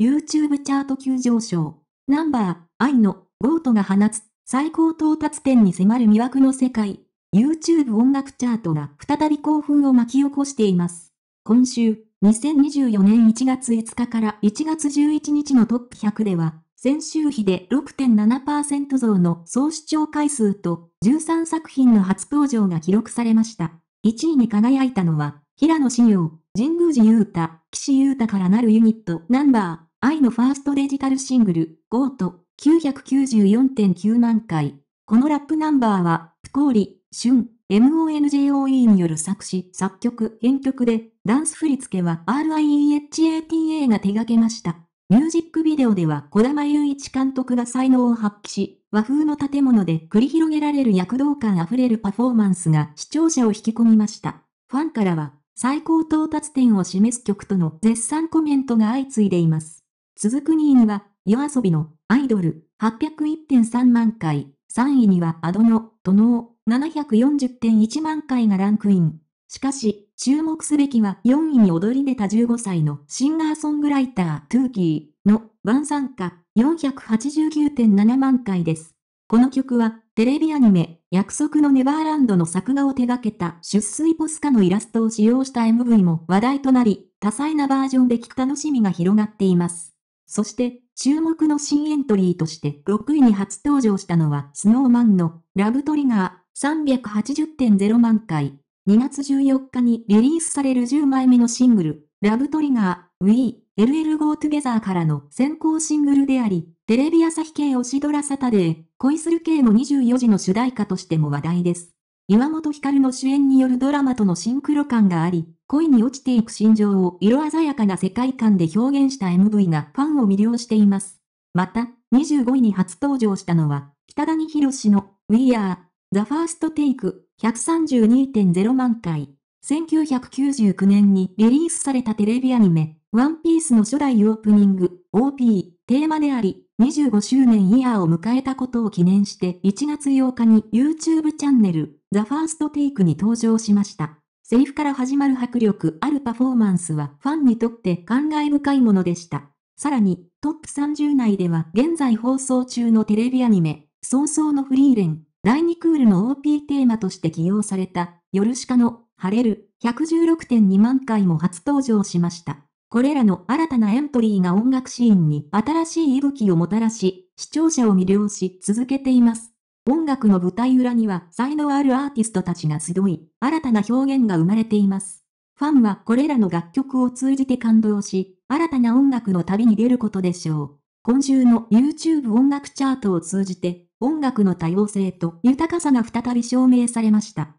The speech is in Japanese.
YouTube チャート急上昇。ナンバー、愛の、ゴートが放つ、最高到達点に迫る魅惑の世界。YouTube 音楽チャートが再び興奮を巻き起こしています。今週、2024年1月5日から1月11日のトップ100では、先週比で6.7%増の総視聴回数と13作品の初登場が記録されました。1位に輝いたのは、平野志耀、神宮寺勇太、岸優太からなるユニットナンバー、愛のファーストデジタルシングル、ゴート、994.9万回。このラップナンバーは、プコーリ、シュン、MONJOE による作詞、作曲、編曲で、ダンス振り付けは RIEHATA が手掛けました。ミュージックビデオでは小玉雄一監督が才能を発揮し、和風の建物で繰り広げられる躍動感あふれるパフォーマンスが視聴者を引き込みました。ファンからは最高到達点を示す曲との絶賛コメントが相次いでいます。続く2位には、夜遊びのアイドル801.3万回、3位にはアドのトノー740.1万回がランクイン。しかし、注目すべきは4位に踊り出た15歳のシンガーソングライタートゥーキーのワン参加489.7万回です。この曲はテレビアニメ、約束のネバーランドの作画を手掛けた出水ポスカのイラストを使用した MV も話題となり、多彩なバージョンで聞く楽しみが広がっています。そして、注目の新エントリーとして6位に初登場したのは、スノーマンのラブトリガー380.0万回。2月14日にリリースされる10枚目のシングル、ラブトリガー、w ー。LLGoTogether からの先行シングルであり、テレビ朝日系推しドラサタデー、恋する系の24時の主題歌としても話題です。岩本光の主演によるドラマとのシンクロ感があり、恋に落ちていく心情を色鮮やかな世界観で表現した MV がファンを魅了しています。また、25位に初登場したのは、北谷博士の We Are The First Take 132.0万回。1999年にリリースされたテレビアニメ、ワンピースの初代オープニング、OP、テーマであり、25周年イヤーを迎えたことを記念して1月8日に YouTube チャンネル、The First Take に登場しました。セリフから始まる迫力あるパフォーマンスはファンにとって感慨深いものでした。さらに、トップ30内では現在放送中のテレビアニメ、早々のフリーレン、第2クールの OP テーマとして起用された、ヨルシカの、晴れる、116.2万回も初登場しました。これらの新たなエントリーが音楽シーンに新しい息吹をもたらし、視聴者を魅了し続けています。音楽の舞台裏には才能あるアーティストたちが集い、新たな表現が生まれています。ファンはこれらの楽曲を通じて感動し、新たな音楽の旅に出ることでしょう。今週の YouTube 音楽チャートを通じて、音楽の多様性と豊かさが再び証明されました。